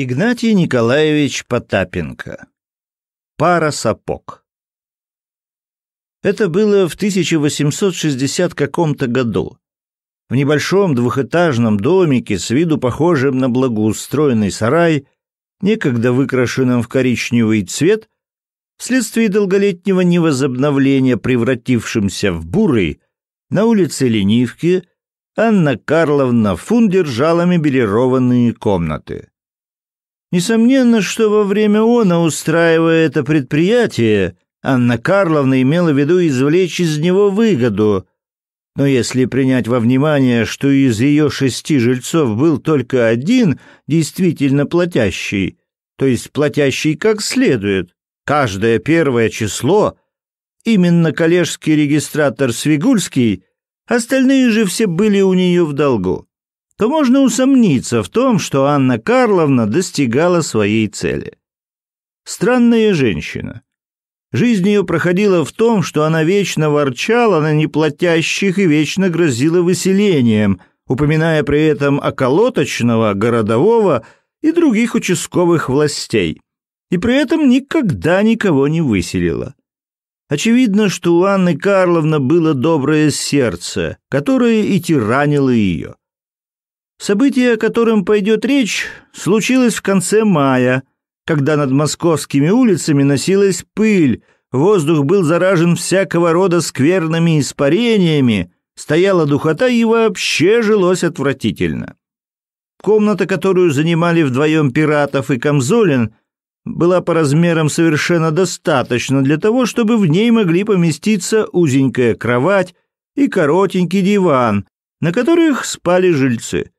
Игнатий Николаевич Потапенко. Пара сапог. Это было в 1860 каком-то году. В небольшом двухэтажном домике, с виду похожем на благоустроенный сарай, некогда выкрашенном в коричневый цвет, вследствие долголетнего невозобновления превратившимся в бурый, на улице Ленивки Анна Карловна Фундер держала мебелированные комнаты. Несомненно, что во время она, устраивая это предприятие, Анна Карловна имела в виду извлечь из него выгоду. Но если принять во внимание, что из ее шести жильцов был только один действительно платящий, то есть платящий как следует, каждое первое число, именно коллежский регистратор Свигульский, остальные же все были у нее в долгу то можно усомниться в том, что Анна Карловна достигала своей цели. Странная женщина. Жизнь ее проходила в том, что она вечно ворчала на неплатящих и вечно грозила выселением, упоминая при этом околоточного, городового и других участковых властей. И при этом никогда никого не выселила. Очевидно, что у Анны Карловны было доброе сердце, которое и тиранило ее. Событие, о котором пойдет речь, случилось в конце мая, когда над московскими улицами носилась пыль, воздух был заражен всякого рода скверными испарениями, стояла духота и вообще жилось отвратительно. Комната, которую занимали вдвоем Пиратов и Камзолин, была по размерам совершенно достаточно для того, чтобы в ней могли поместиться узенькая кровать и коротенький диван, на которых спали жильцы.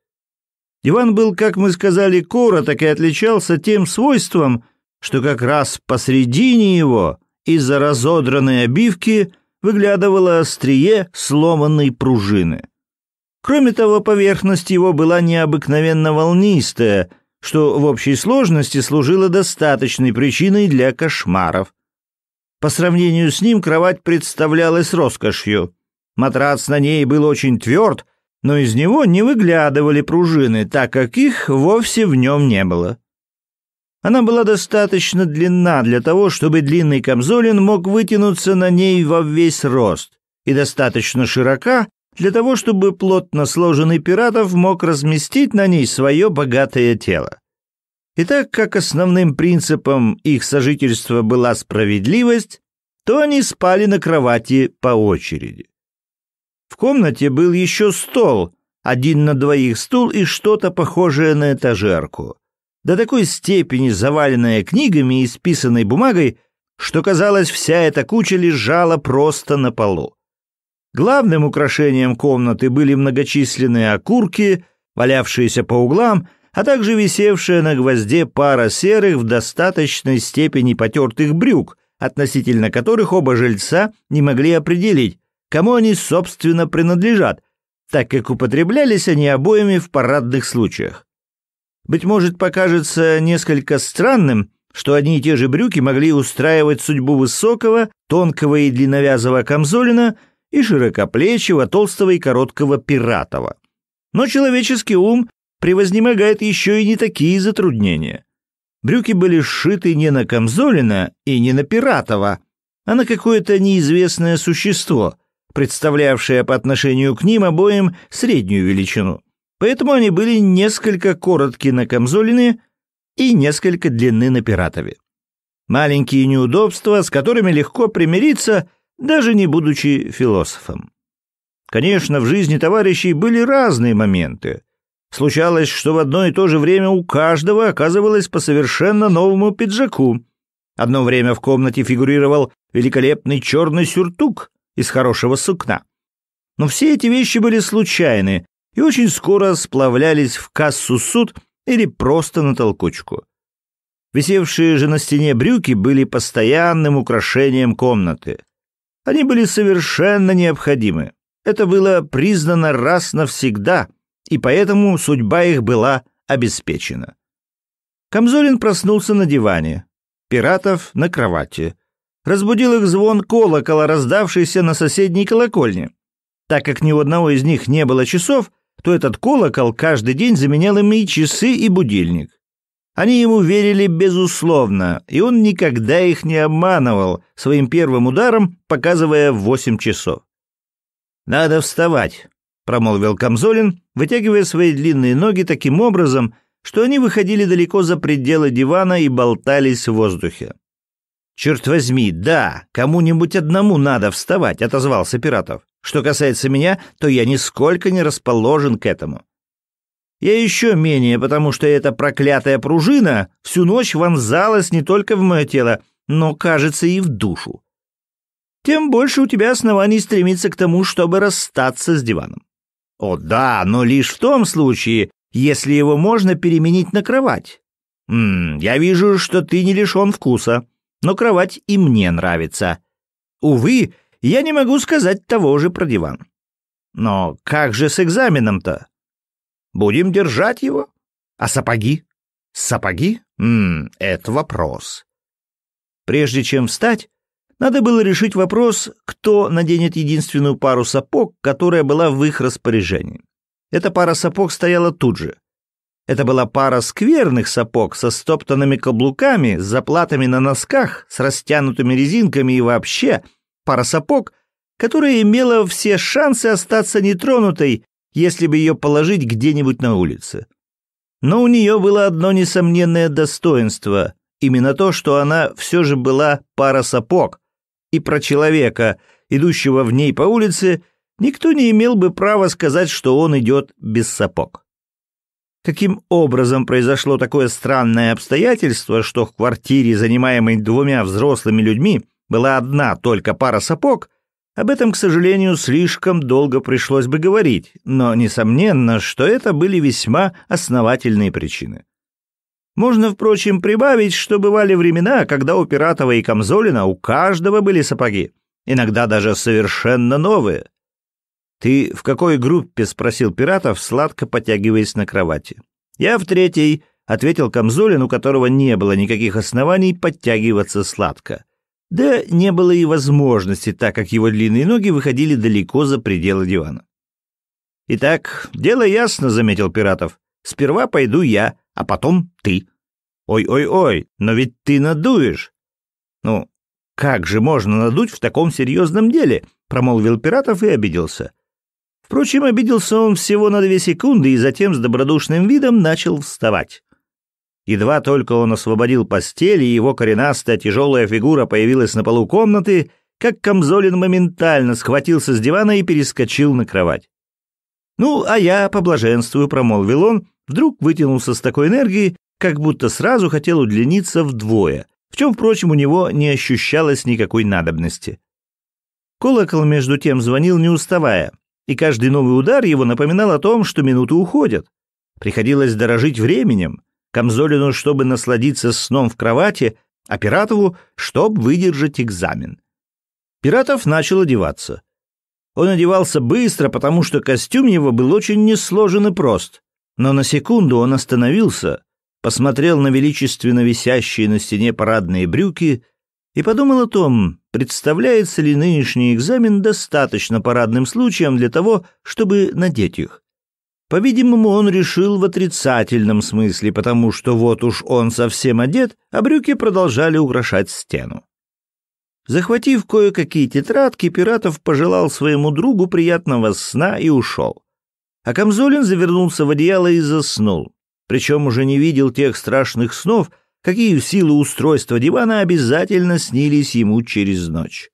Иван был, как мы сказали, короток и отличался тем свойством, что как раз посредине его из-за разодранной обивки выглядывало острие сломанной пружины. Кроме того, поверхность его была необыкновенно волнистая, что в общей сложности служило достаточной причиной для кошмаров. По сравнению с ним кровать представлялась роскошью. Матрац на ней был очень тверд, но из него не выглядывали пружины, так как их вовсе в нем не было. Она была достаточно длинна для того, чтобы длинный камзолин мог вытянуться на ней во весь рост, и достаточно широка для того, чтобы плотно сложенный пиратов мог разместить на ней свое богатое тело. И так как основным принципом их сожительства была справедливость, то они спали на кровати по очереди. В комнате был еще стол, один на двоих стул и что-то похожее на этажерку. До такой степени заваленная книгами и списанной бумагой, что, казалось, вся эта куча лежала просто на полу. Главным украшением комнаты были многочисленные окурки, валявшиеся по углам, а также висевшая на гвозде пара серых в достаточной степени потертых брюк, относительно которых оба жильца не могли определить, кому они, собственно, принадлежат, так как употреблялись они обоими в парадных случаях. Быть может, покажется несколько странным, что одни и те же брюки могли устраивать судьбу высокого, тонкого и длинновязого Камзолина и широкоплечего, толстого и короткого Пиратова. Но человеческий ум превознемогает еще и не такие затруднения. Брюки были сшиты не на Камзолина и не на Пиратова, а на какое-то неизвестное существо, представлявшая по отношению к ним обоим среднюю величину. Поэтому они были несколько коротки на Камзолине и несколько длинны на Пиратове. Маленькие неудобства, с которыми легко примириться, даже не будучи философом. Конечно, в жизни товарищей были разные моменты. Случалось, что в одно и то же время у каждого оказывалось по совершенно новому пиджаку. Одно время в комнате фигурировал великолепный черный сюртук, из хорошего сукна. Но все эти вещи были случайны и очень скоро сплавлялись в кассу суд или просто на толкучку. Висевшие же на стене брюки были постоянным украшением комнаты. Они были совершенно необходимы. Это было признано раз навсегда, и поэтому судьба их была обеспечена. Камзолин проснулся на диване, пиратов на кровати, разбудил их звон колокола, раздавшийся на соседней колокольне. Так как ни у одного из них не было часов, то этот колокол каждый день заменял им и часы, и будильник. Они ему верили безусловно, и он никогда их не обманывал, своим первым ударом показывая в восемь часов. «Надо вставать», — промолвил Камзолин, вытягивая свои длинные ноги таким образом, что они выходили далеко за пределы дивана и болтались в воздухе. «Черт возьми, да, кому-нибудь одному надо вставать», — отозвался Пиратов. «Что касается меня, то я нисколько не расположен к этому. Я еще менее, потому что эта проклятая пружина всю ночь вонзалась не только в мое тело, но, кажется, и в душу. Тем больше у тебя оснований стремиться к тому, чтобы расстаться с диваном. О да, но лишь в том случае, если его можно переменить на кровать. М я вижу, что ты не лишен вкуса но кровать и мне нравится. Увы, я не могу сказать того же про диван. Но как же с экзаменом-то? Будем держать его? А сапоги? Сапоги? Ммм, это вопрос. Прежде чем встать, надо было решить вопрос, кто наденет единственную пару сапог, которая была в их распоряжении. Эта пара сапог стояла тут же — это была пара скверных сапог со стоптанными каблуками, с заплатами на носках, с растянутыми резинками и вообще пара сапог, которая имела все шансы остаться нетронутой, если бы ее положить где-нибудь на улице. Но у нее было одно несомненное достоинство, именно то, что она все же была пара сапог, и про человека, идущего в ней по улице, никто не имел бы права сказать, что он идет без сапог каким образом произошло такое странное обстоятельство, что в квартире, занимаемой двумя взрослыми людьми, была одна только пара сапог, об этом, к сожалению, слишком долго пришлось бы говорить, но несомненно, что это были весьма основательные причины. Можно, впрочем, прибавить, что бывали времена, когда у Пиратова и Камзолина у каждого были сапоги, иногда даже совершенно новые — «Ты в какой группе?» — спросил пиратов, сладко потягиваясь на кровати. «Я в третьей», — ответил Камзолин, у которого не было никаких оснований подтягиваться сладко. Да не было и возможности, так как его длинные ноги выходили далеко за пределы дивана. «Итак, дело ясно», — заметил Пиратов. «Сперва пойду я, а потом ты». «Ой-ой-ой, но ведь ты надуешь». «Ну, как же можно надуть в таком серьезном деле?» — промолвил Пиратов и обиделся. Впрочем, обиделся он всего на две секунды и затем с добродушным видом начал вставать. Едва только он освободил постель, и его коренастая тяжелая фигура появилась на полу комнаты, как Камзолин моментально схватился с дивана и перескочил на кровать. «Ну, а я поблаженствую», — промолвил он, вдруг вытянулся с такой энергией, как будто сразу хотел удлиниться вдвое, в чем, впрочем, у него не ощущалось никакой надобности. Колокол между тем звонил не уставая, и каждый новый удар его напоминал о том, что минуты уходят. Приходилось дорожить временем, Камзолину, чтобы насладиться сном в кровати, а Пиратову, чтобы выдержать экзамен. Пиратов начал одеваться. Он одевался быстро, потому что костюм его был очень несложен и прост. Но на секунду он остановился, посмотрел на величественно висящие на стене парадные брюки, и подумал о том, представляется ли нынешний экзамен достаточно парадным случаем для того, чтобы надеть их. По-видимому, он решил в отрицательном смысле, потому что вот уж он совсем одет, а брюки продолжали украшать стену. Захватив кое-какие тетрадки, Пиратов пожелал своему другу приятного сна и ушел. А Камзолин завернулся в одеяло и заснул. Причем уже не видел тех страшных снов, какие силы устройства дивана обязательно снились ему через ночь.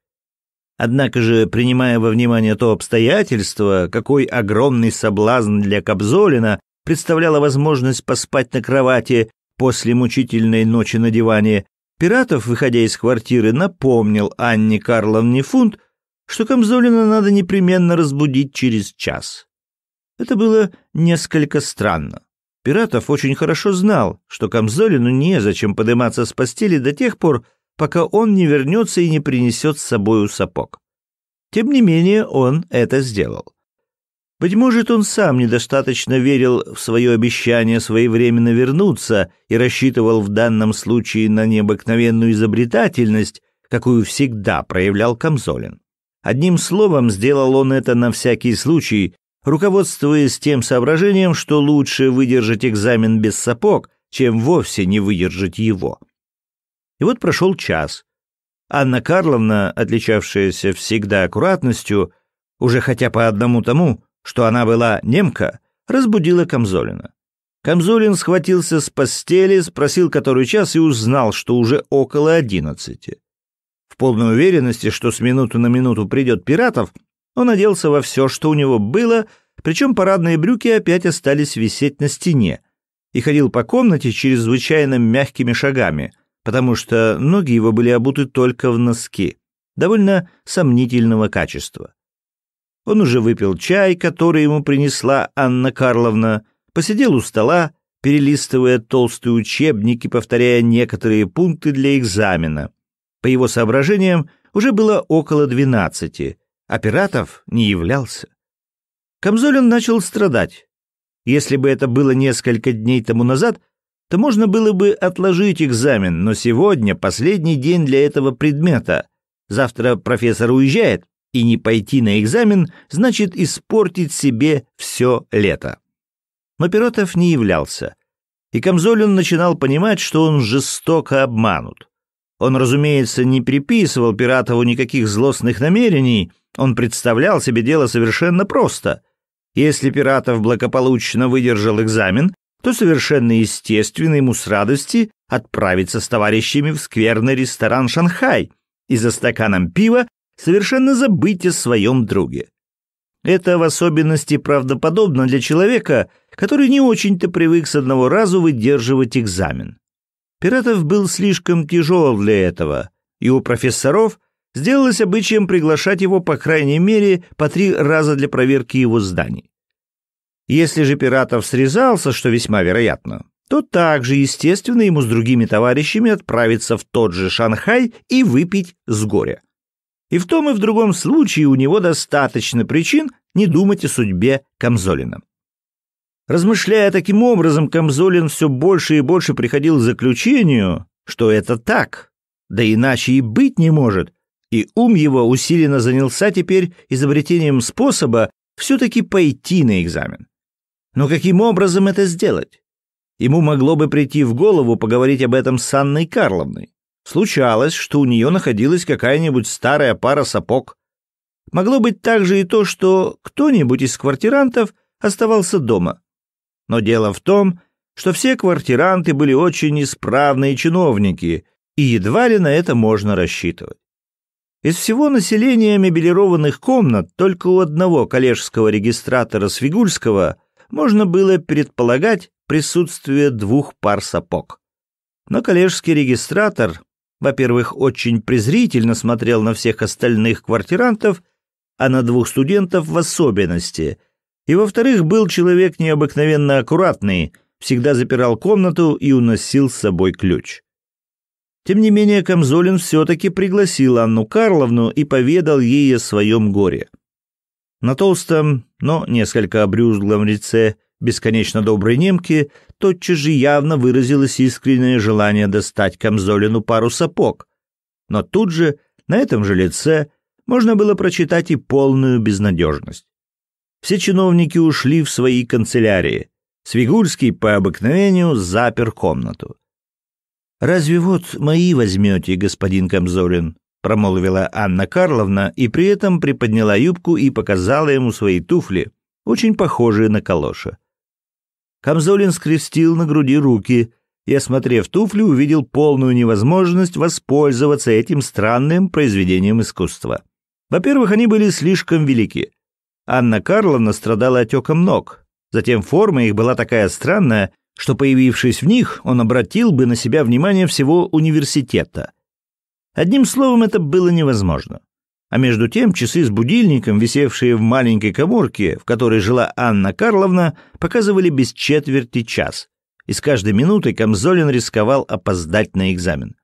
Однако же, принимая во внимание то обстоятельство, какой огромный соблазн для Кобзолина представляла возможность поспать на кровати после мучительной ночи на диване, Пиратов, выходя из квартиры, напомнил Анне Карловне Фунт, что Камзолина надо непременно разбудить через час. Это было несколько странно. Пиратов очень хорошо знал, что Камзолину незачем подниматься с постели до тех пор, пока он не вернется и не принесет с собою сапог. Тем не менее, он это сделал. Быть может, он сам недостаточно верил в свое обещание своевременно вернуться и рассчитывал в данном случае на необыкновенную изобретательность, какую всегда проявлял Камзолин. Одним словом, сделал он это на всякий случай, руководствуясь тем соображением, что лучше выдержать экзамен без сапог, чем вовсе не выдержать его. И вот прошел час. Анна Карловна, отличавшаяся всегда аккуратностью, уже хотя по одному тому, что она была немка, разбудила Камзолина. Камзолин схватился с постели, спросил который час и узнал, что уже около одиннадцати. В полной уверенности, что с минуты на минуту придет Пиратов, он оделся во все, что у него было, причем парадные брюки опять остались висеть на стене, и ходил по комнате чрезвычайно мягкими шагами, потому что ноги его были обуты только в носки, довольно сомнительного качества. Он уже выпил чай, который ему принесла Анна Карловна, посидел у стола, перелистывая толстые учебники, повторяя некоторые пункты для экзамена. По его соображениям, уже было около двенадцати, а пиратов не являлся. Камзолин начал страдать. Если бы это было несколько дней тому назад, то можно было бы отложить экзамен, но сегодня последний день для этого предмета. Завтра профессор уезжает, и не пойти на экзамен значит испортить себе все лето. Но пиратов не являлся. И Камзолин начинал понимать, что он жестоко обманут. Он, разумеется, не приписывал Пиратову никаких злостных намерений — он представлял себе дело совершенно просто. Если Пиратов благополучно выдержал экзамен, то совершенно естественно ему с радости отправиться с товарищами в скверный ресторан «Шанхай» и за стаканом пива совершенно забыть о своем друге. Это в особенности правдоподобно для человека, который не очень-то привык с одного разу выдерживать экзамен. Пиратов был слишком тяжел для этого, и у профессоров сделалось обычаем приглашать его по крайней мере по три раза для проверки его зданий. Если же пиратов срезался, что весьма вероятно, то также естественно ему с другими товарищами отправиться в тот же Шанхай и выпить с горя. И в том и в другом случае у него достаточно причин не думать о судьбе Камзолина. Размышляя таким образом, Камзолин все больше и больше приходил к заключению, что это так, да иначе и быть не может, и ум его усиленно занялся теперь изобретением способа все-таки пойти на экзамен. Но каким образом это сделать? Ему могло бы прийти в голову поговорить об этом с Анной Карловной. Случалось, что у нее находилась какая-нибудь старая пара сапог. Могло быть также и то, что кто-нибудь из квартирантов оставался дома. Но дело в том, что все квартиранты были очень исправные чиновники, и едва ли на это можно рассчитывать. Из всего населения мебелированных комнат только у одного коллежского регистратора Свигульского можно было предполагать присутствие двух пар сапог. Но коллежский регистратор, во-первых, очень презрительно смотрел на всех остальных квартирантов, а на двух студентов в особенности, и, во-вторых, был человек необыкновенно аккуратный, всегда запирал комнату и уносил с собой ключ. Тем не менее, Камзолин все-таки пригласил Анну Карловну и поведал ей о своем горе. На толстом, но несколько обрюзглом лице бесконечно доброй немки тотчас же явно выразилось искреннее желание достать Камзолину пару сапог. Но тут же, на этом же лице, можно было прочитать и полную безнадежность. Все чиновники ушли в свои канцелярии. Свигульский по обыкновению запер комнату. Разве вот мои возьмете, господин Камзолин, промолвила Анна Карловна и при этом приподняла юбку и показала ему свои туфли, очень похожие на калоши. Камзолин скрестил на груди руки и, осмотрев туфли, увидел полную невозможность воспользоваться этим странным произведением искусства. Во-первых, они были слишком велики. Анна Карловна страдала отеком ног. Затем форма их была такая странная, что, появившись в них, он обратил бы на себя внимание всего университета. Одним словом, это было невозможно. А между тем часы с будильником, висевшие в маленькой коморке, в которой жила Анна Карловна, показывали без четверти час, и с каждой минутой Камзолин рисковал опоздать на экзамен.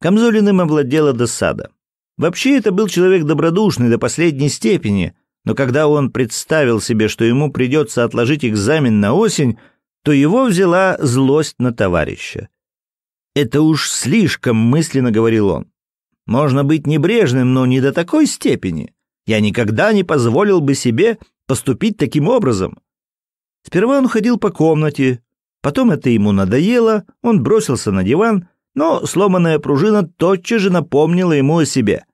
Камзолиным овладела досада. Вообще это был человек добродушный до последней степени, но когда он представил себе, что ему придется отложить экзамен на осень, то его взяла злость на товарища. «Это уж слишком», — мысленно говорил он. «Можно быть небрежным, но не до такой степени. Я никогда не позволил бы себе поступить таким образом». Сперва он ходил по комнате, потом это ему надоело, он бросился на диван, но сломанная пружина тотчас же напомнила ему о себе.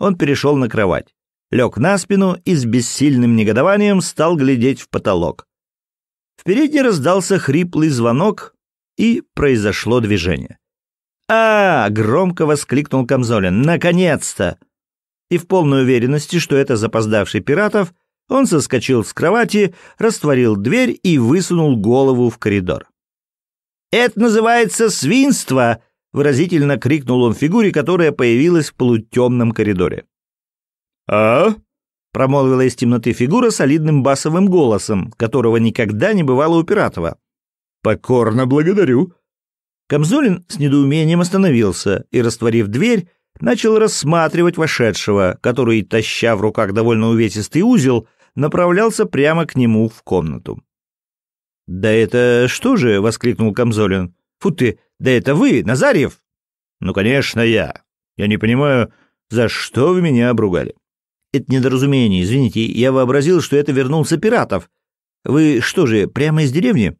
Он перешел на кровать, лег на спину и с бессильным негодованием стал глядеть в потолок. Впереди раздался хриплый звонок, и произошло движение. «А!», -а громко воскликнул Камзолин. «Наконец-то!» И в полной уверенности, что это запоздавший пиратов, он соскочил с кровати, растворил дверь и высунул голову в коридор. «Это называется свинство!» — выразительно крикнул он фигуре, которая появилась в полутемном коридоре. «А?» промолвила из темноты фигура солидным басовым голосом, которого никогда не бывало у Пиратова. «Покорно благодарю». Камзолин с недоумением остановился и, растворив дверь, начал рассматривать вошедшего, который, таща в руках довольно увесистый узел, направлялся прямо к нему в комнату. «Да это что же?» — воскликнул Камзолин. «Фу ты! Да это вы, Назарьев!» «Ну, конечно, я. Я не понимаю, за что вы меня обругали?» Это недоразумение, извините. Я вообразил, что это вернулся пиратов. Вы что же, прямо из деревни?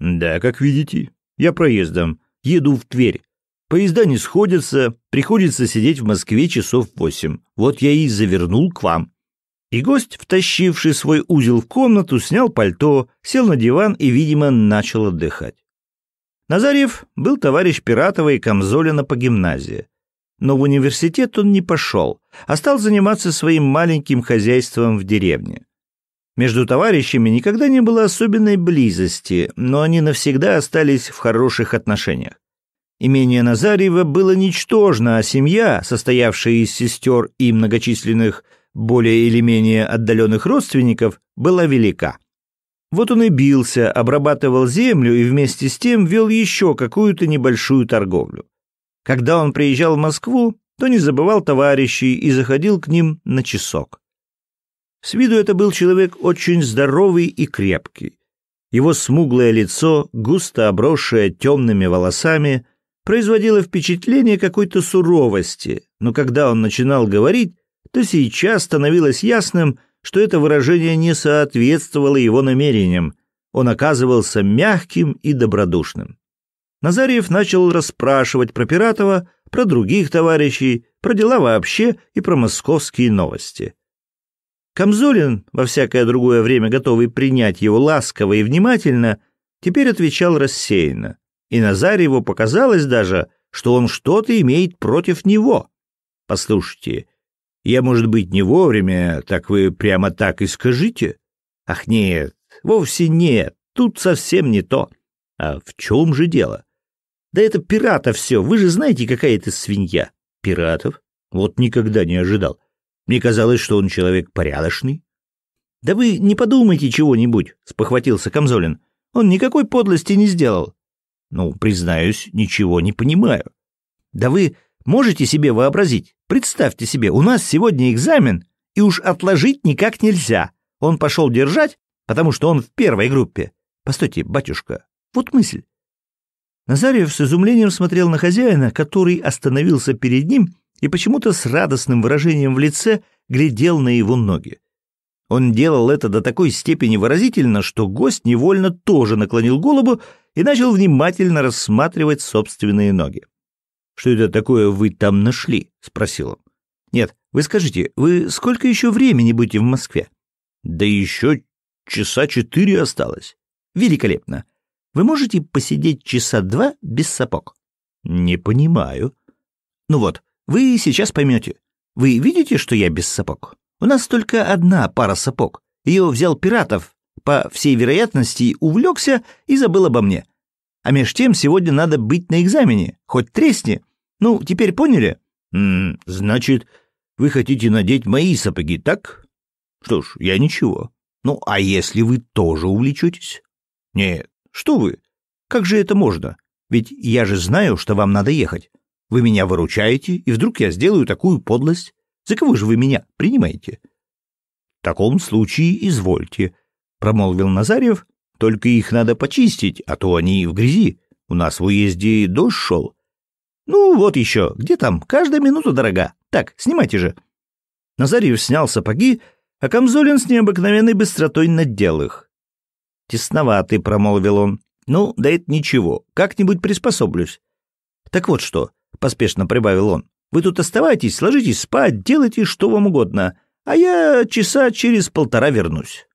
Да, как видите. Я проездом. Еду в Тверь. Поезда не сходятся, приходится сидеть в Москве часов восемь. Вот я и завернул к вам. И гость, втащивший свой узел в комнату, снял пальто, сел на диван и, видимо, начал отдыхать. Назарев был товарищ Пиратова и Камзолина по гимназии. Но в университет он не пошел, а стал заниматься своим маленьким хозяйством в деревне. Между товарищами никогда не было особенной близости, но они навсегда остались в хороших отношениях. Имение Назарьева было ничтожно, а семья, состоявшая из сестер и многочисленных, более или менее отдаленных родственников, была велика. Вот он и бился, обрабатывал землю и вместе с тем вел еще какую-то небольшую торговлю. Когда он приезжал в Москву, то не забывал товарищей и заходил к ним на часок. С виду это был человек очень здоровый и крепкий. Его смуглое лицо, густо обросшее темными волосами, производило впечатление какой-то суровости, но когда он начинал говорить, то сейчас становилось ясным, что это выражение не соответствовало его намерениям. Он оказывался мягким и добродушным. Назарьев начал расспрашивать про Пиратова, про других товарищей, про дела вообще и про московские новости. Камзолин, во всякое другое время готовый принять его ласково и внимательно, теперь отвечал рассеянно, и Назарьеву показалось даже, что он что-то имеет против него. «Послушайте, я, может быть, не вовремя, так вы прямо так и скажите?» «Ах, нет, вовсе нет, тут совсем не то». «А в чем же дело?» Да это пирата все, вы же знаете, какая это свинья. Пиратов? Вот никогда не ожидал. Мне казалось, что он человек порядочный. Да вы не подумайте чего-нибудь, спохватился Камзолин. Он никакой подлости не сделал. Ну, признаюсь, ничего не понимаю. Да вы можете себе вообразить? Представьте себе, у нас сегодня экзамен, и уж отложить никак нельзя. Он пошел держать, потому что он в первой группе. Постойте, батюшка, вот мысль. Назарьев с изумлением смотрел на хозяина, который остановился перед ним и почему-то с радостным выражением в лице глядел на его ноги. Он делал это до такой степени выразительно, что гость невольно тоже наклонил голову и начал внимательно рассматривать собственные ноги. «Что это такое вы там нашли?» — спросил он. «Нет, вы скажите, вы сколько еще времени будете в Москве?» «Да еще часа четыре осталось». «Великолепно. Вы можете посидеть часа два без сапог? Не понимаю. Ну вот, вы сейчас поймете. Вы видите, что я без сапог? У нас только одна пара сапог. Ее взял пиратов, по всей вероятности, увлекся и забыл обо мне. А меж тем сегодня надо быть на экзамене, хоть тресни. Ну, теперь поняли? М -м, значит, вы хотите надеть мои сапоги, так? Что ж, я ничего. Ну, а если вы тоже увлечетесь? Нет, что вы? Как же это можно? Ведь я же знаю, что вам надо ехать. Вы меня выручаете, и вдруг я сделаю такую подлость. За кого же вы меня принимаете? — В таком случае извольте, — промолвил Назарев. Только их надо почистить, а то они в грязи. У нас в уезде дождь шел. — Ну, вот еще. Где там? Каждая минута дорога. Так, снимайте же. Назарев снял сапоги, а Камзолин с необыкновенной быстротой надел их. «Тесноватый», — промолвил он. «Ну, да это ничего, как-нибудь приспособлюсь». «Так вот что», — поспешно прибавил он, — «вы тут оставайтесь, ложитесь спать, делайте что вам угодно, а я часа через полтора вернусь».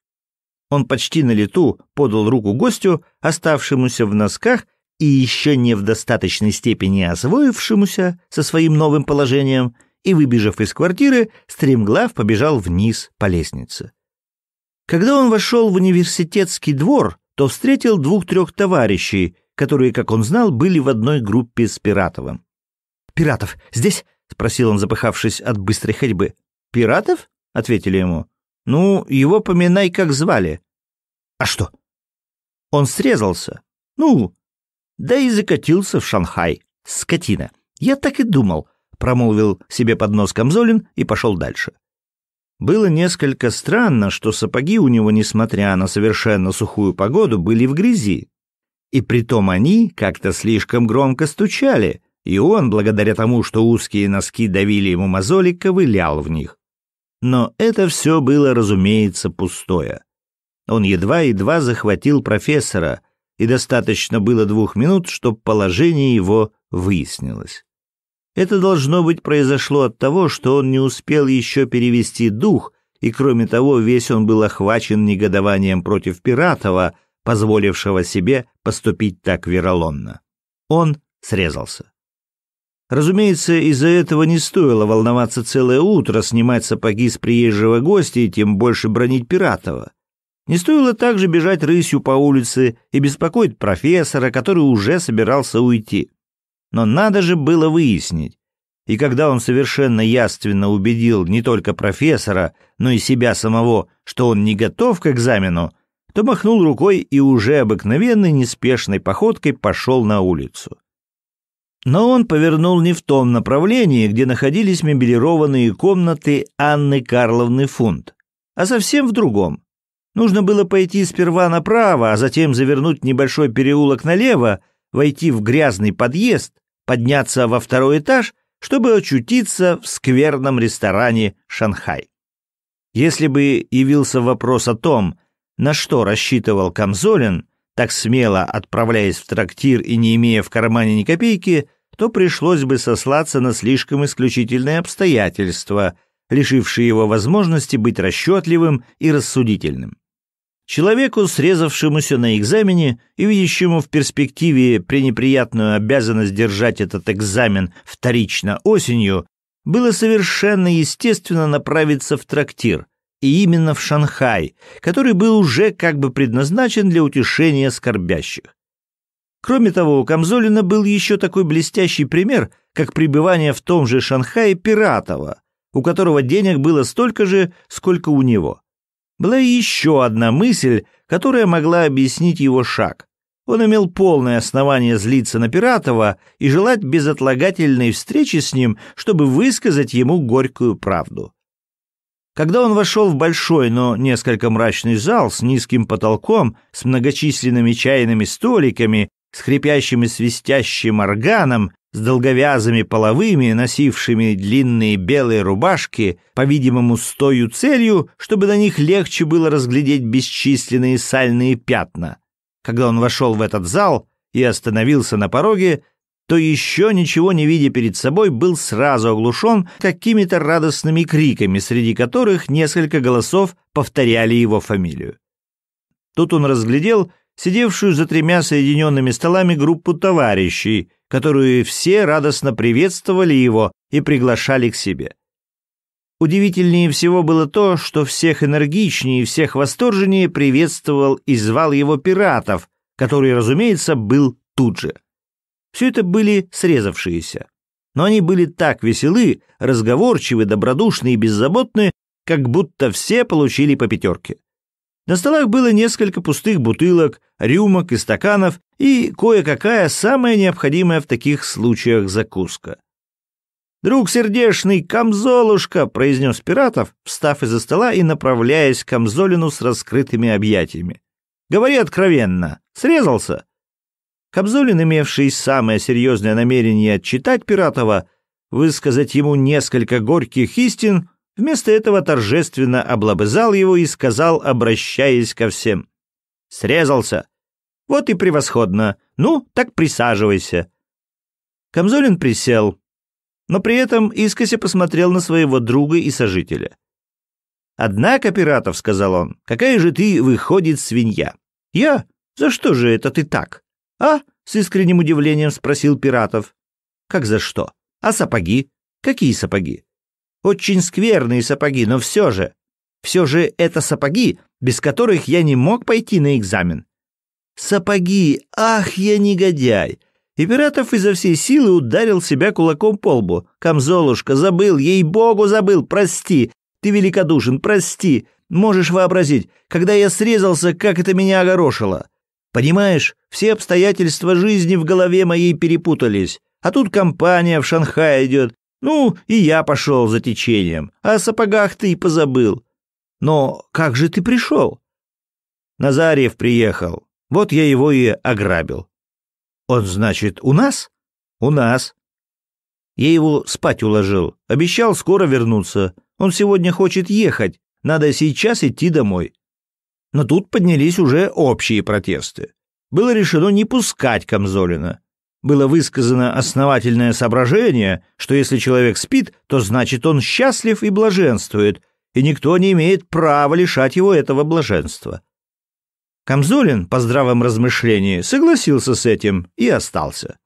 Он почти на лету подал руку гостю, оставшемуся в носках и еще не в достаточной степени освоившемуся со своим новым положением, и, выбежав из квартиры, стремглав побежал вниз по лестнице. Когда он вошел в университетский двор, то встретил двух-трех товарищей, которые, как он знал, были в одной группе с Пиратовым. «Пиратов здесь?» — спросил он, запыхавшись от быстрой ходьбы. «Пиратов?» — ответили ему. «Ну, его поминай, как звали». «А что?» «Он срезался. Ну, да и закатился в Шанхай. Скотина. Я так и думал», — промолвил себе под нос Камзолин и пошел дальше. Было несколько странно, что сапоги у него, несмотря на совершенно сухую погоду, были в грязи. И притом они как-то слишком громко стучали, и он, благодаря тому, что узкие носки давили ему мозоли, ковылял в них. Но это все было, разумеется, пустое. Он едва-едва захватил профессора, и достаточно было двух минут, чтобы положение его выяснилось. Это должно быть произошло от того, что он не успел еще перевести дух, и кроме того, весь он был охвачен негодованием против Пиратова, позволившего себе поступить так вероломно. Он срезался. Разумеется, из-за этого не стоило волноваться целое утро, снимать сапоги с приезжего гостя и тем больше бронить Пиратова. Не стоило также бежать рысью по улице и беспокоить профессора, который уже собирался уйти. Но надо же было выяснить. И когда он совершенно яственно убедил не только профессора, но и себя самого, что он не готов к экзамену, то махнул рукой и уже обыкновенной неспешной походкой пошел на улицу. Но он повернул не в том направлении, где находились мебелированные комнаты Анны Карловны Фунт, а совсем в другом. Нужно было пойти сперва направо, а затем завернуть небольшой переулок налево, войти в грязный подъезд, подняться во второй этаж, чтобы очутиться в скверном ресторане «Шанхай». Если бы явился вопрос о том, на что рассчитывал Камзолин, так смело отправляясь в трактир и не имея в кармане ни копейки, то пришлось бы сослаться на слишком исключительные обстоятельства, лишившие его возможности быть расчетливым и рассудительным. Человеку, срезавшемуся на экзамене и видящему в перспективе пренеприятную обязанность держать этот экзамен вторично осенью, было совершенно естественно направиться в трактир, и именно в Шанхай, который был уже как бы предназначен для утешения скорбящих. Кроме того, у Камзолина был еще такой блестящий пример, как пребывание в том же Шанхае Пиратова, у которого денег было столько же, сколько у него. Была еще одна мысль, которая могла объяснить его шаг. Он имел полное основание злиться на Пиратова и желать безотлагательной встречи с ним, чтобы высказать ему горькую правду. Когда он вошел в большой, но несколько мрачный зал с низким потолком, с многочисленными чайными столиками, с хрипящим и свистящим органом, с долговязыми половыми, носившими длинные белые рубашки, по-видимому, с тою целью, чтобы на них легче было разглядеть бесчисленные сальные пятна. Когда он вошел в этот зал и остановился на пороге, то еще ничего не видя перед собой, был сразу оглушен какими-то радостными криками, среди которых несколько голосов повторяли его фамилию. Тут он разглядел сидевшую за тремя соединенными столами группу товарищей, которую все радостно приветствовали его и приглашали к себе. Удивительнее всего было то, что всех энергичнее и всех восторженнее приветствовал и звал его пиратов, который, разумеется, был тут же. Все это были срезавшиеся. Но они были так веселы, разговорчивы, добродушны и беззаботны, как будто все получили по пятерке. На столах было несколько пустых бутылок, рюмок и стаканов и кое-какая самая необходимая в таких случаях закуска. «Друг сердешный, Камзолушка!» — произнес Пиратов, встав из-за стола и направляясь к Камзолину с раскрытыми объятиями. «Говори откровенно! Срезался!» Камзолин, имевший самое серьезное намерение отчитать Пиратова, высказать ему несколько горьких истин, вместо этого торжественно облобызал его и сказал, обращаясь ко всем. «Срезался! Вот и превосходно. Ну, так присаживайся». Камзолин присел, но при этом искоси посмотрел на своего друга и сожителя. «Однако, Пиратов, — сказал он, — какая же ты, выходит, свинья? Я? За что же это ты так? А? — с искренним удивлением спросил Пиратов. Как за что? А сапоги? Какие сапоги? Очень скверные сапоги, но все же. Все же это сапоги, без которых я не мог пойти на экзамен. Сапоги! Ах, я негодяй!» И Пиратов изо всей силы ударил себя кулаком по лбу. «Камзолушка, забыл, ей-богу, забыл, прости! Ты великодушен, прости! Можешь вообразить, когда я срезался, как это меня огорошило! Понимаешь, все обстоятельства жизни в голове моей перепутались, а тут компания в Шанхай идет, ну, и я пошел за течением, о сапогах ты и позабыл. Но как же ты пришел?» Назарев приехал», вот я его и ограбил. Он, значит, у нас? У нас. Я его спать уложил. Обещал скоро вернуться. Он сегодня хочет ехать. Надо сейчас идти домой. Но тут поднялись уже общие протесты. Было решено не пускать Камзолина. Было высказано основательное соображение, что если человек спит, то значит он счастлив и блаженствует, и никто не имеет права лишать его этого блаженства. Камзолин, по здравом размышлении, согласился с этим и остался.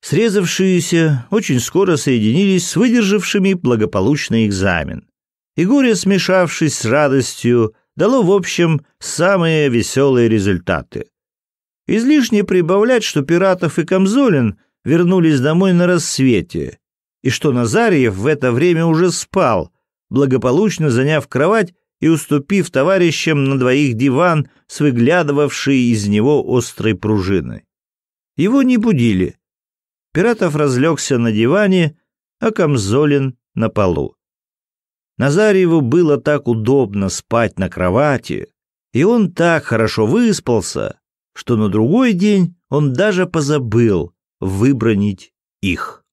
Срезавшиеся очень скоро соединились с выдержавшими благополучный экзамен. И горе, смешавшись с радостью, дало, в общем, самые веселые результаты. Излишне прибавлять, что Пиратов и Камзолин вернулись домой на рассвете, и что Назарьев в это время уже спал, благополучно заняв кровать и уступив товарищам на двоих диван с выглядывавшей из него острой пружиной. Его не будили. Пиратов разлегся на диване, а Камзолин на полу. Назарьеву было так удобно спать на кровати, и он так хорошо выспался, что на другой день он даже позабыл выбронить их.